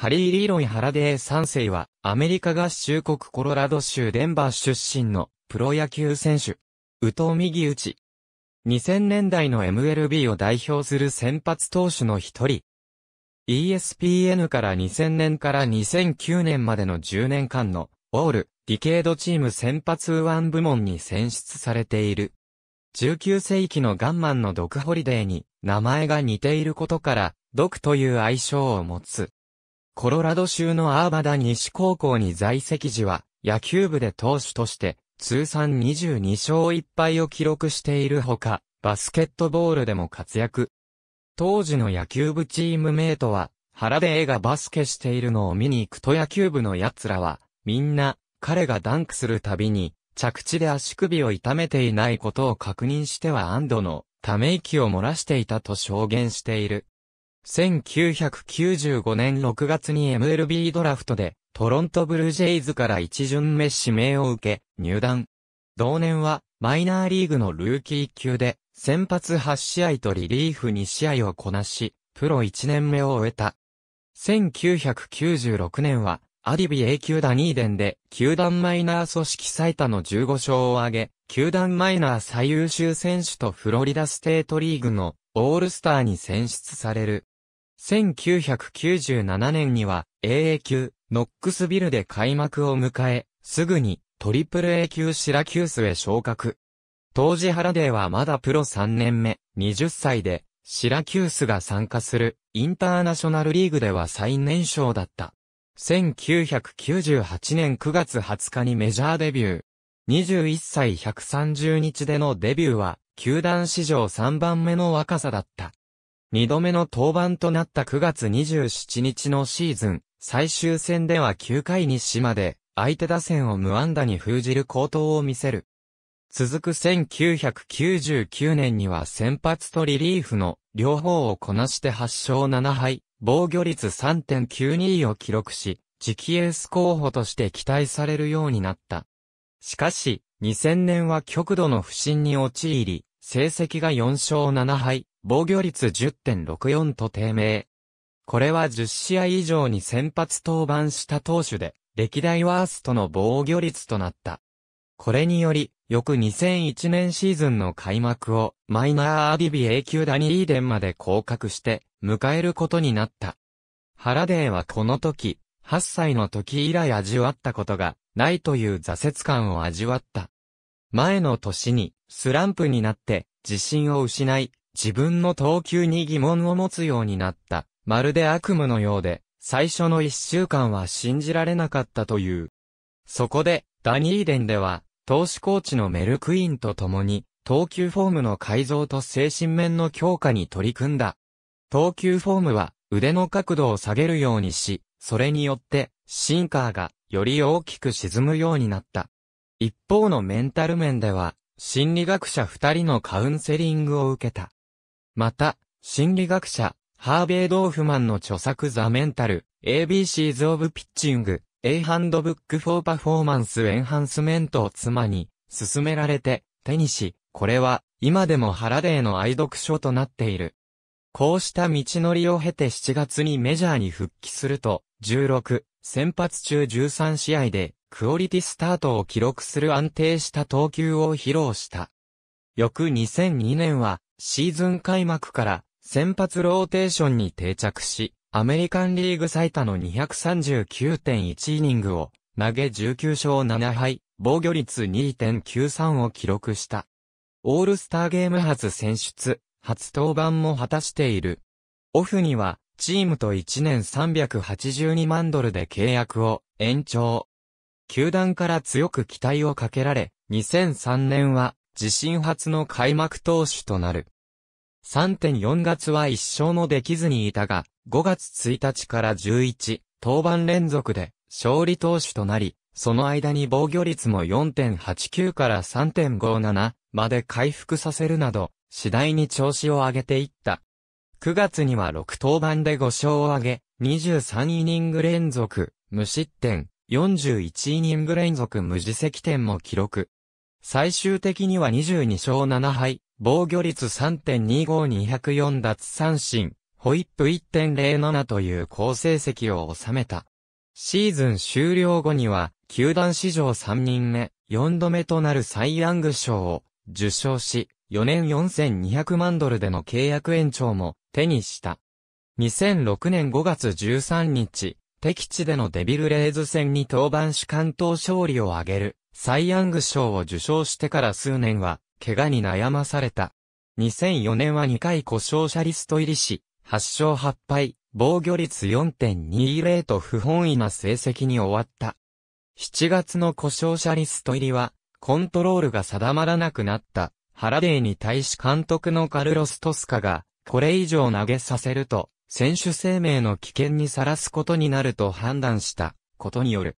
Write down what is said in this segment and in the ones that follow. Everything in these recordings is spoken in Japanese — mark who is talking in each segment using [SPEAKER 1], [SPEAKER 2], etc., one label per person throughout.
[SPEAKER 1] ハリー・リーロイ・ハラデー3世は、アメリカ合衆国コロラド州デンバー出身のプロ野球選手。宇藤右打ち。2000年代の MLB を代表する先発投手の一人。ESPN から2000年から2009年までの10年間のオール、ディケードチーム先発ワン部門に選出されている。19世紀のガンマンのドクホリデーに名前が似ていることから、ドクという愛称を持つ。コロラド州のアーバダ西高校に在籍時は、野球部で投手として、通算22勝1敗を記録しているほか、バスケットボールでも活躍。当時の野球部チームメイトは、原で絵がバスケしているのを見に行くと野球部の奴らは、みんな、彼がダンクするたびに、着地で足首を痛めていないことを確認しては安堵の、ため息を漏らしていたと証言している。1995年6月に MLB ドラフトでトロントブルージェイズから一巡目指名を受け、入団。同年はマイナーリーグのルーキー級で先発8試合とリリーフ2試合をこなし、プロ1年目を終えた。1996年はアディビ A 級ダニーデンで球団マイナー組織最多の15勝を挙げ、球団マイナー最優秀選手とフロリダステートリーグのオールスターに選出される。1997年には AA 級ノックスビルで開幕を迎え、すぐにトリプル A 級シラキュースへ昇格。当時原デーはまだプロ3年目、20歳で、シラキュースが参加するインターナショナルリーグでは最年少だった。1998年9月20日にメジャーデビュー。21歳130日でのデビューは、球団史上3番目の若さだった。2度目の登板となった9月27日のシーズン、最終戦では9回に島で、相手打線を無安打に封じる高投を見せる。続く1999年には先発とリリーフの両方をこなして8勝7敗、防御率3.92を記録し、次期エース候補として期待されるようになった。しかし、2000年は極度の不振に陥り、成績が4勝7敗、防御率10.64と低迷。これは10試合以上に先発登板した投手で、歴代ワーストの防御率となった。これにより、翌2001年シーズンの開幕をマイナーアディビ A 級ダニーデンまで降格して迎えることになった。ハラデーはこの時、8歳の時以来味わったことがないという挫折感を味わった。前の年にスランプになって自信を失い、自分の投球に疑問を持つようになった。まるで悪夢のようで、最初の一週間は信じられなかったという。そこで、ダニーデンでは、投手コーチのメルクインと共に、投球フォームの改造と精神面の強化に取り組んだ。投球フォームは、腕の角度を下げるようにし、それによって、シンカーが、より大きく沈むようになった。一方のメンタル面では、心理学者二人のカウンセリングを受けた。また、心理学者、ハーベイ・ドーフマンの著作ザ・メンタル、ABCs of Pitching、A Handbook for Performance Enhancement を妻に、勧められて、手にし、これは、今でもハラデーの愛読書となっている。こうした道のりを経て7月にメジャーに復帰すると、16、先発中13試合で、クオリティスタートを記録する安定した投球を披露した。翌2002年は、シーズン開幕から先発ローテーションに定着し、アメリカンリーグ最多の239.1イニングを投げ19勝7敗、防御率2.93を記録した。オールスターゲーム初選出、初登板も果たしている。オフには、チームと1年382万ドルで契約を延長。球団から強く期待をかけられ、2003年は自身初の開幕投手となる。3.4月は一勝もできずにいたが、5月1日から11、登板連続で勝利投手となり、その間に防御率も4.89から3.57まで回復させるなど、次第に調子を上げていった。9月には6登板で5勝を挙げ、23イニング連続、無失点、41イニング連続無自責点も記録。最終的には22勝7敗、防御率3.25204奪三振、ホイップ1.07という好成績を収めた。シーズン終了後には、球団史上3人目、4度目となるサイ・ヤング賞を受賞し、4年4200万ドルでの契約延長も手にした。2006年5月13日、敵地でのデビルレイズ戦に登板し関東勝利を挙げる、サイ・ヤング賞を受賞してから数年は、怪我に悩まされた。2004年は2回故障者リスト入りし、8勝8敗、防御率4.20と不本意な成績に終わった。7月の故障者リスト入りは、コントロールが定まらなくなった。ハラデーに対し監督のカルロス・トスカが、これ以上投げさせると、選手生命の危険にさらすことになると判断したことによる。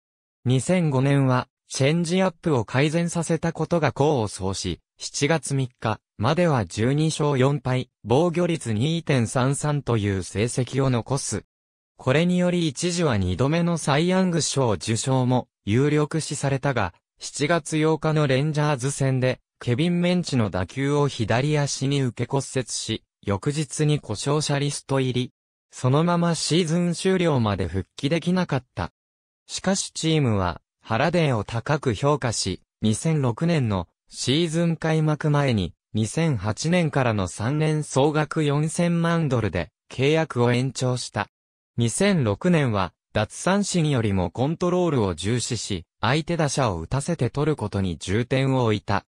[SPEAKER 1] 2005年は、チェンジアップを改善させたことが功を奏し、7月3日までは12勝4敗、防御率2.33という成績を残す。これにより一時は2度目のサイ・ヤング賞受賞も有力視されたが、7月8日のレンジャーズ戦で、ケビン・メンチの打球を左足に受け骨折し、翌日に故障者リスト入り、そのままシーズン終了まで復帰できなかった。しかしチームは、ハラデーを高く評価し、2006年のシーズン開幕前に、2008年からの3年総額4000万ドルで契約を延長した。2006年は、脱三振よりもコントロールを重視し、相手打者を打たせて取ることに重点を置いた。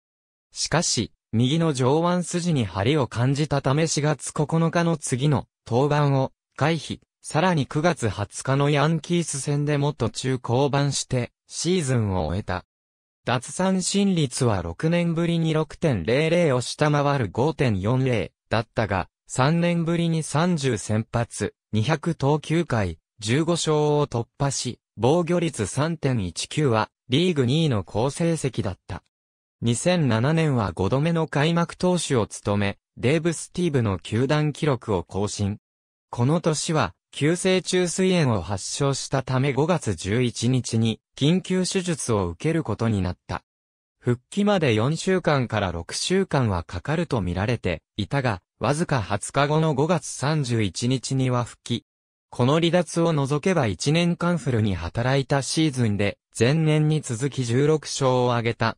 [SPEAKER 1] しかし、右の上腕筋に張りを感じたため4月9日の次の登板を回避、さらに9月20日のヤンキース戦でも途中降板して、シーズンを終えた。脱三振率は6年ぶりに6.00を下回る5.40だったが、3年ぶりに30先発、200投球回、15勝を突破し、防御率3.19はリーグ2位の好成績だった。2007年は5度目の開幕投手を務め、デーブ・スティーブの球団記録を更新。この年は、急性虫垂炎を発症したため5月11日に緊急手術を受けることになった。復帰まで4週間から6週間はかかると見られていたが、わずか20日後の5月31日には復帰。この離脱を除けば1年間フルに働いたシーズンで、前年に続き16勝を挙げた。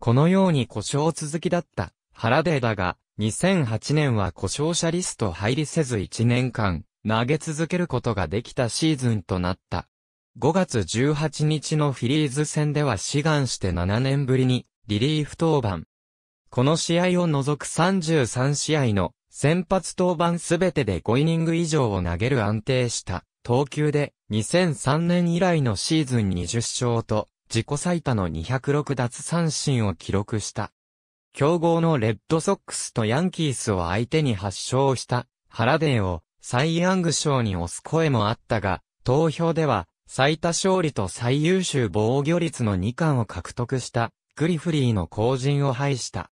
[SPEAKER 1] このように故障続きだった、原でだが、2008年は故障者リスト入りせず1年間、投げ続けることができたシーズンとなった。5月18日のフィリーズ戦では志願して7年ぶりにリリーフ登板。この試合を除く33試合の先発登板すべてで5イニング以上を投げる安定した投球で2003年以来のシーズン20勝と自己最多の206奪三振を記録した。強豪のレッドソックスとヤンキースを相手に発祥したハラデーをサイ・ヤング賞に推す声もあったが、投票では最多勝利と最優秀防御率の2冠を獲得したグリフリーの後陣を排した。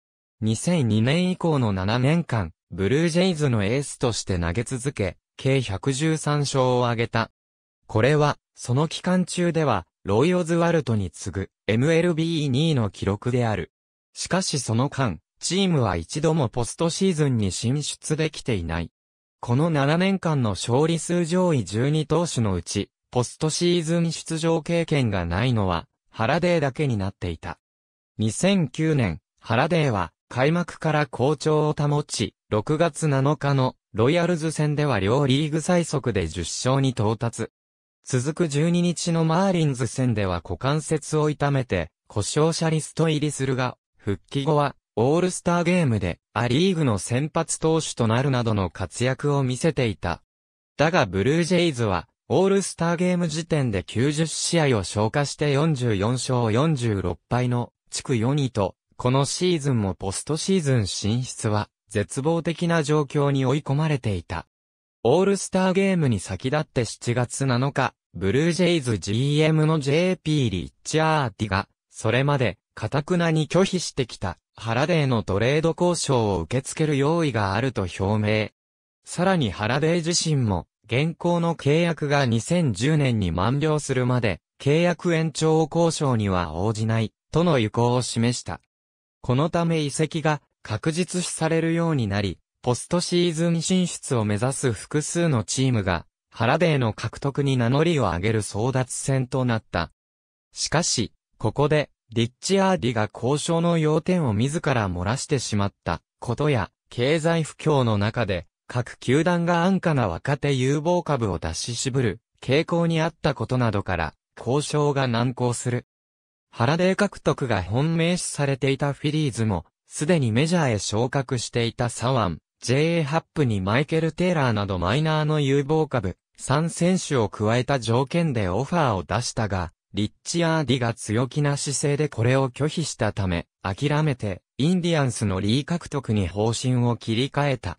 [SPEAKER 1] 2002年以降の7年間、ブルージェイズのエースとして投げ続け、計113勝を挙げた。これは、その期間中では、ロイ・オズワルトに次ぐ MLB2 位の記録である。しかしその間、チームは一度もポストシーズンに進出できていない。この7年間の勝利数上位12投手のうち、ポストシーズン出場経験がないのは、ハラデーだけになっていた。2009年、ハラデーは、開幕から好調を保ち、6月7日のロイヤルズ戦では両リーグ最速で10勝に到達。続く12日のマーリンズ戦では股関節を痛めて、故障者リスト入りするが、復帰後は、オールスターゲームでアリーグの先発投手となるなどの活躍を見せていた。だがブルージェイズは、オールスターゲーム時点で90試合を消化して44勝46敗の地区4位と、このシーズンもポストシーズン進出は絶望的な状況に追い込まれていた。オールスターゲームに先立って7月7日、ブルージェイズ GM の JP リッチャーティが、それまでかたくなに拒否してきた、ハラデーのトレード交渉を受け付ける用意があると表明。さらにハラデー自身も、現行の契約が2010年に満了するまで、契約延長交渉には応じない、との意向を示した。このため遺跡が確実視されるようになり、ポストシーズン進出を目指す複数のチームが、ハラデーの獲得に名乗りを上げる争奪戦となった。しかし、ここで、リッチアーディが交渉の要点を自ら漏らしてしまったことや、経済不況の中で、各球団が安価な若手有望株を出し渋る傾向にあったことなどから、交渉が難航する。原デー獲得が本命視されていたフィリーズも、すでにメジャーへ昇格していたサワン、JA ハップにマイケル・テイラーなどマイナーの有望株、3選手を加えた条件でオファーを出したが、リッチアーディが強気な姿勢でこれを拒否したため、諦めて、インディアンスのリー獲得に方針を切り替えた。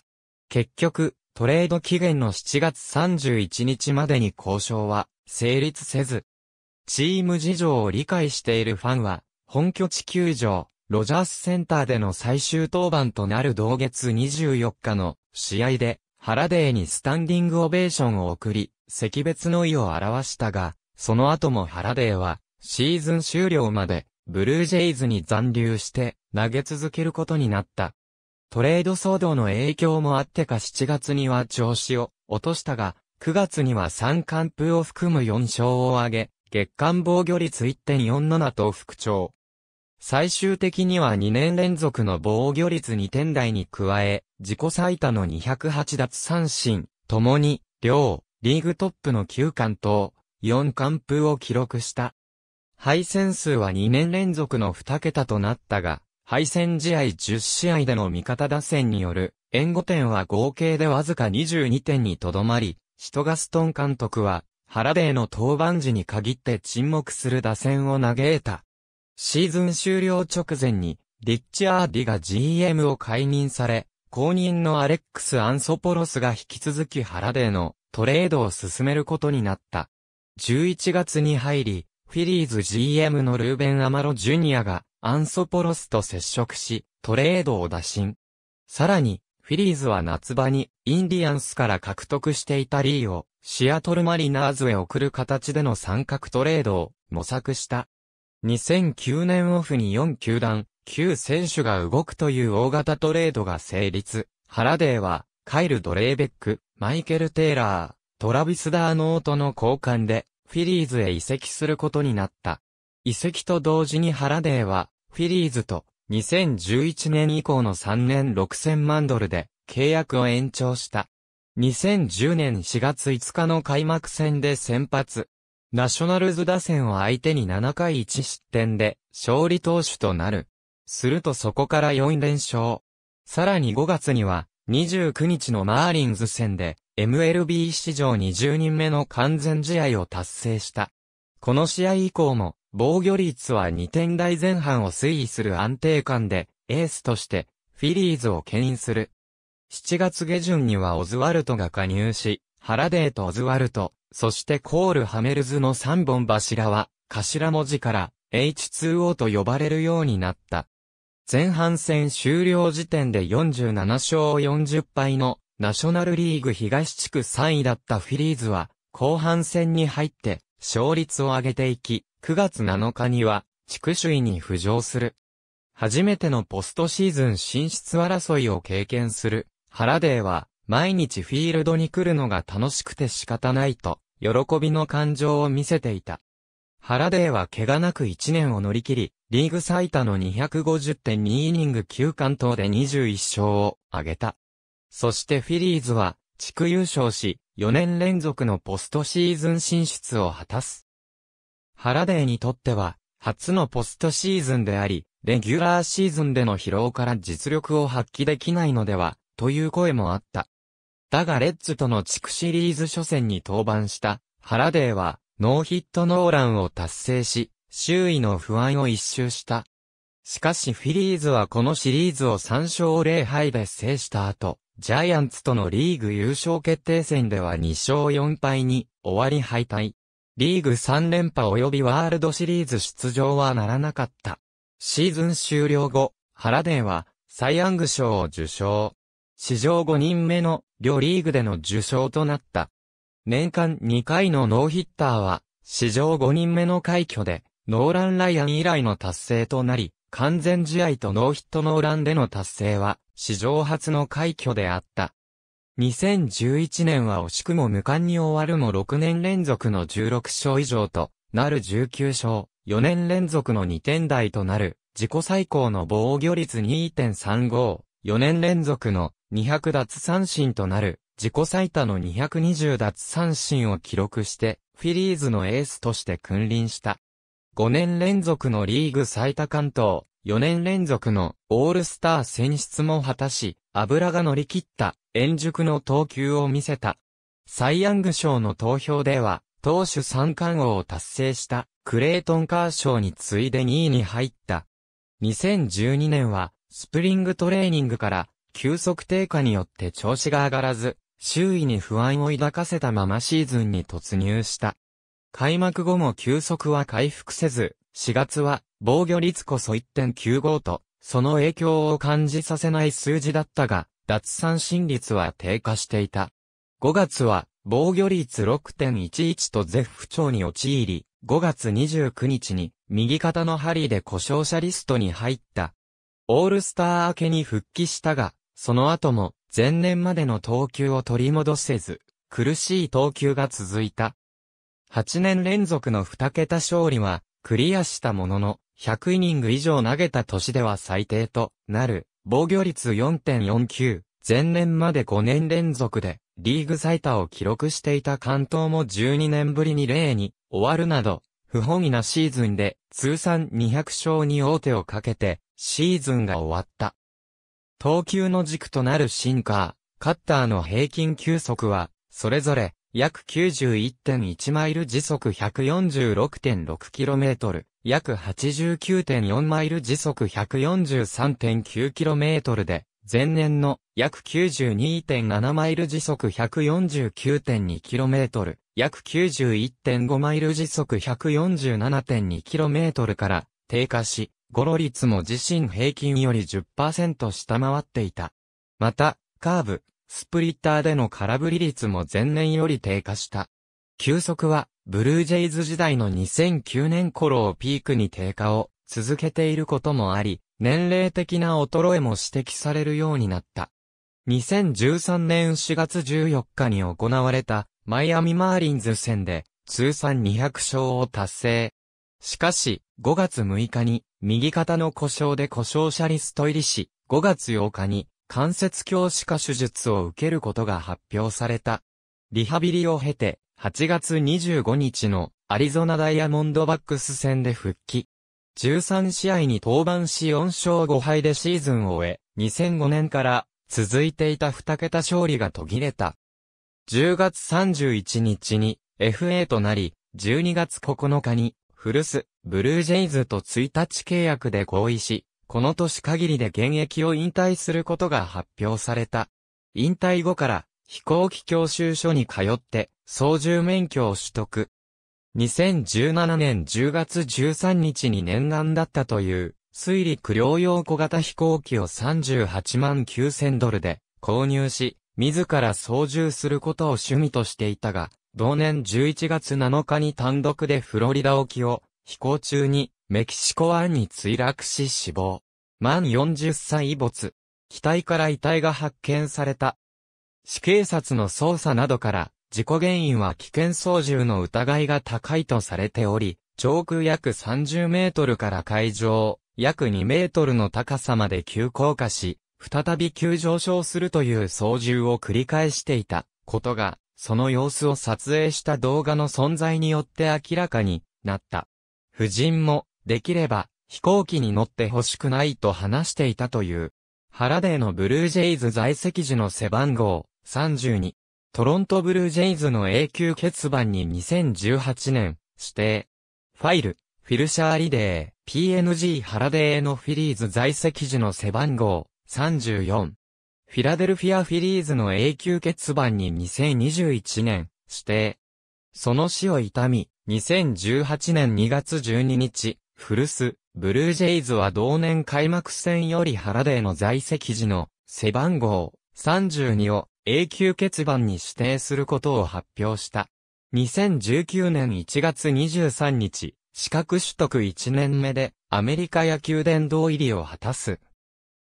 [SPEAKER 1] 結局、トレード期限の7月31日までに交渉は成立せず、チーム事情を理解しているファンは、本拠地球場、ロジャースセンターでの最終登板となる同月24日の試合で、ハラデーにスタンディングオベーションを送り、惜別の意を表したが、その後もハラデーは、シーズン終了まで、ブルージェイズに残留して、投げ続けることになった。トレード騒動の影響もあってか7月には調子を落としたが、9月には3完封を含む4勝を挙げ、月間防御率1.47と復調。最終的には2年連続の防御率2点台に加え、自己最多の208奪三振、共に、両、リーグトップの9冠と、4完封を記録した。敗戦数は2年連続の2桁となったが、敗戦試合10試合での味方打線による援護点は合計でわずか22点にとどまり、シトガストン監督は、ハラデーの登板時に限って沈黙する打線を嘆いた。シーズン終了直前に、リッチアーディが GM を解任され、公認のアレックス・アンソポロスが引き続きハラデーのトレードを進めることになった。11月に入り、フィリーズ GM のルーベン・アマロ・ジュニアが、アンソポロスと接触し、トレードを打診。さらに、フィリーズは夏場に、インディアンスから獲得していたリーを、シアトルマリナーズへ送る形での三角トレードを模索した。2009年オフに4球団、9選手が動くという大型トレードが成立。ハラデーは、カイル・ドレーベック、マイケル・テイラー、トラビス・ダーノートの交換で、フィリーズへ移籍することになった。移籍と同時にハラデーは、フィリーズと、2011年以降の3年6000万ドルで、契約を延長した。2010年4月5日の開幕戦で先発。ナショナルズ打線を相手に7回1失点で、勝利投手となる。するとそこから4連勝。さらに5月には、29日のマーリンズ戦で、MLB 史上20人目の完全試合を達成した。この試合以降も、防御率は2点台前半を推移する安定感で、エースとして、フィリーズを牽引する。7月下旬にはオズワルトが加入し、ハラデーとオズワルト、そしてコール・ハメルズの3本柱は、頭文字から H2O と呼ばれるようになった。前半戦終了時点で47勝40敗のナショナルリーグ東地区3位だったフィリーズは、後半戦に入って、勝率を上げていき、9月7日には、地区首位に浮上する。初めてのポストシーズン進出争いを経験する、ハラデーは、毎日フィールドに来るのが楽しくて仕方ないと、喜びの感情を見せていた。ハラデーは怪我なく1年を乗り切り、リーグ最多の250.2イニング9関東で21勝を挙げた。そしてフィリーズは、地区優勝し、4年連続のポストシーズン進出を果たす。ハラデーにとっては、初のポストシーズンであり、レギュラーシーズンでの疲労から実力を発揮できないのでは、という声もあった。だがレッズとの地区シリーズ初戦に登板した、ハラデーは、ノーヒットノーランを達成し、周囲の不安を一周した。しかしフィリーズはこのシリーズを3勝0敗で制した後、ジャイアンツとのリーグ優勝決定戦では2勝4敗に終わり敗退。リーグ3連覇及びワールドシリーズ出場はならなかった。シーズン終了後、原ーはサイ・ヤング賞を受賞。史上5人目の両リーグでの受賞となった。年間2回のノーヒッターは史上5人目の快挙でノーラン・ライアン以来の達成となり、完全試合とノーヒットノーランでの達成は、史上初の快挙であった。2011年は惜しくも無冠に終わるも6年連続の16勝以上となる19勝、4年連続の2点台となる自己最高の防御率2.35、4年連続の200奪三振となる自己最多の220奪三振を記録してフィリーズのエースとして君臨した。5年連続のリーグ最多関東、4年連続のオールスター選出も果たし、油が乗り切った円熟の投球を見せた。サイ・ヤング賞の投票では、投手三冠王を達成したクレイトン・カー賞に次いで2位に入った。2012年は、スプリングトレーニングから、急速低下によって調子が上がらず、周囲に不安を抱かせたままシーズンに突入した。開幕後も休速は回復せず、4月は防御率こそ1.95と、その影響を感じさせない数字だったが、脱三振率は低下していた。5月は防御率6.11と絶不調に陥り、5月29日に右肩の針で故障者リストに入った。オールスター明けに復帰したが、その後も前年までの投球を取り戻せず、苦しい投球が続いた。8年連続の2桁勝利は、クリアしたものの、100イニング以上投げた年では最低となる、防御率4.49、前年まで5年連続で、リーグ最多を記録していた関東も12年ぶりに0に終わるなど、不本意なシーズンで通算200勝に王手をかけて、シーズンが終わった。投球の軸となるシンカー、カッターの平均球速は、それぞれ約91.1マイル時速 146.6km、約89.4マイル時速 143.9km で、前年の約92.7マイル時速 149.2km、約91.5マイル時速 147.2km から低下し、ゴロ率も自身平均より10%下回っていた。また、カーブ、スプリッターでの空振り率も前年より低下した。急速は、ブルージェイズ時代の2009年頃をピークに低下を続けていることもあり、年齢的な衰えも指摘されるようになった。2013年4月14日に行われたマイアミマーリンズ戦で通算200勝を達成。しかし、5月6日に右肩の故障で故障者リスト入りし、5月8日に関節鏡視化手術を受けることが発表された。リハビリを経て、8月25日のアリゾナダイヤモンドバックス戦で復帰。13試合に登板し4勝5敗でシーズンを終え、2005年から続いていた2桁勝利が途切れた。10月31日に FA となり、12月9日に古巣ブルージェイズと1日契約で合意し、この年限りで現役を引退することが発表された。引退後から飛行機教習所に通って操縦免許を取得。2017年10月13日に念願だったという水陸両用小型飛行機を38万9000ドルで購入し、自ら操縦することを趣味としていたが、同年11月7日に単独でフロリダ沖を飛行中にメキシコ湾に墜落し死亡。満40歳没。機体から遺体が発見された。死警察の捜査などから、事故原因は危険操縦の疑いが高いとされており、上空約30メートルから海上、約2メートルの高さまで急降下し、再び急上昇するという操縦を繰り返していたことが、その様子を撮影した動画の存在によって明らかになった。夫人もできれば飛行機に乗って欲しくないと話していたという。ハラデーのブルージェイズ在籍時の背番号32。トロントブルージェイズの永久欠番に2018年指定。ファイル、フィルシャーリデー、PNG ハラデーのフィリーズ在籍時の背番号34。フィラデルフィアフィリーズの永久欠番に2021年指定。その死を痛み、2018年2月12日、フルス、ブルージェイズは同年開幕戦より原デーの在籍時の背番号32を永久欠番に指定することを発表した。2019年1月23日、資格取得1年目でアメリカ野球殿堂入りを果たす。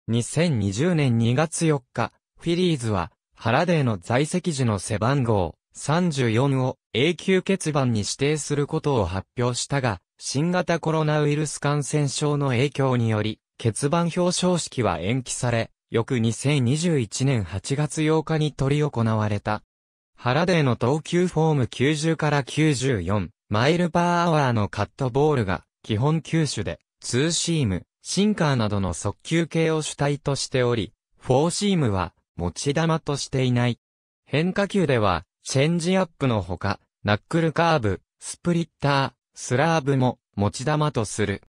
[SPEAKER 1] 2020年2月4日、フィリーズは原デーの在籍時の背番号34を永久欠番に指定することを発表したが、新型コロナウイルス感染症の影響により、欠番表彰式は延期され、翌2021年8月8日に取り行われた。原デーの投球フォーム90から94、マイルパーアワーのカットボールが、基本球種で、ツーシーム、シンカーなどの速球系を主体としており、フォーシームは、持ち玉としていない。変化球では、チェンジアップのほか、ナックルカーブ、スプリッター、スラーブも持ち玉とする。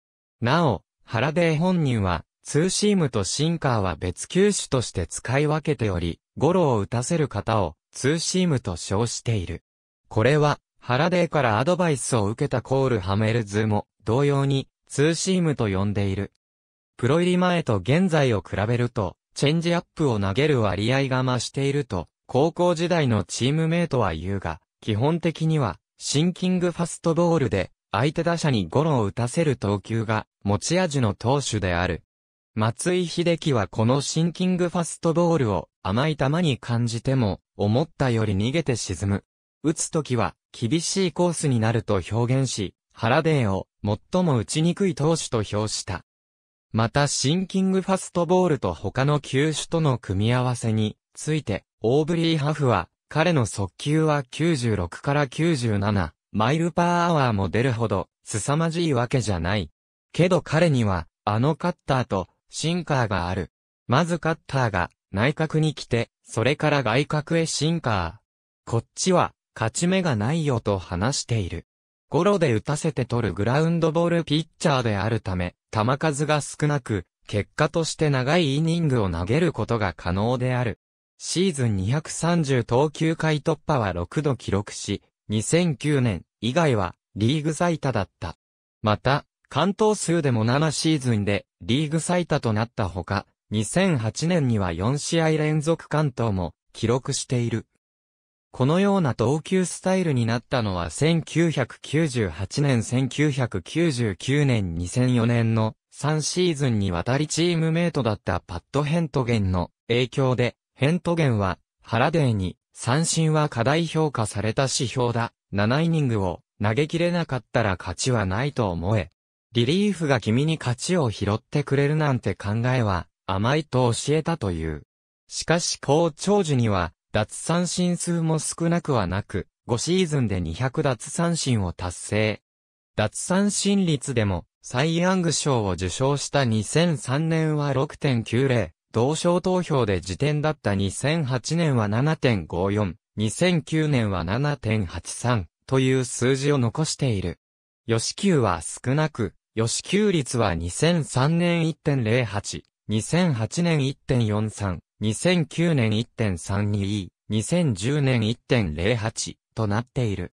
[SPEAKER 1] なお、ハラデー本人は、ツーシームとシンカーは別球種として使い分けており、ゴロを打たせる方をツーシームと称している。これは、ハラデーからアドバイスを受けたコールハメルズも同様にツーシームと呼んでいる。プロ入り前と現在を比べると、チェンジアップを投げる割合が増していると、高校時代のチームメイトは言うが、基本的には、シンキングファストボールで、相手打者にゴロを打たせる投球が持ち味の投手である。松井秀喜はこのシンキングファストボールを甘い球に感じても思ったより逃げて沈む。打つときは厳しいコースになると表現し、原デーを最も打ちにくい投手と評した。またシンキングファストボールと他の球種との組み合わせについて、オーブリー・ハフは、彼の速球は96から97、マイルパーアワーも出るほど、凄まじいわけじゃない。けど彼には、あのカッターと、シンカーがある。まずカッターが、内角に来て、それから外角へシンカー。こっちは、勝ち目がないよと話している。ゴロで打たせて取るグラウンドボールピッチャーであるため、球数が少なく、結果として長いイニングを投げることが可能である。シーズン230投球回突破は6度記録し、2009年以外はリーグ最多だった。また、関東数でも7シーズンでリーグ最多となったほか、2008年には4試合連続関東も記録している。このような同級スタイルになったのは1998年1999年2004年の3シーズンにわたりチームメイトだったパッド・ヘントゲンの影響で、ヘントゲンは、ハラデーに三振は過大評価された指標だ。7イニングを投げきれなかったら勝ちはないと思え。リリーフが君に勝ちを拾ってくれるなんて考えは甘いと教えたという。しかし高長寿には脱三振数も少なくはなく、5シーズンで200脱三振を達成。脱三振率でもサイ・ヤング賞を受賞した2003年は6.90。同省投票で時点だった2008年は7.54、2009年は7.83という数字を残している。吉球は少なく、吉球率は2003年1.08、2008年1.43、2009年1.32、2010年1.08となっている。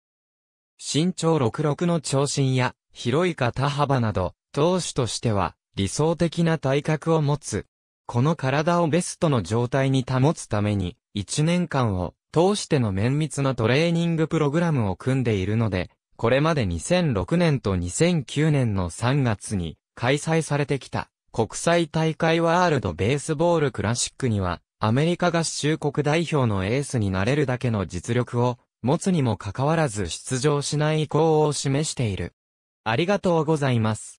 [SPEAKER 1] 身長66の長身や広い肩幅など、投手としては理想的な体格を持つ。この体をベストの状態に保つために、1年間を通しての綿密なトレーニングプログラムを組んでいるので、これまで2006年と2009年の3月に開催されてきた国際大会ワールドベースボールクラシックには、アメリカ合衆国代表のエースになれるだけの実力を持つにもかかわらず出場しない意向を示している。ありがとうございます。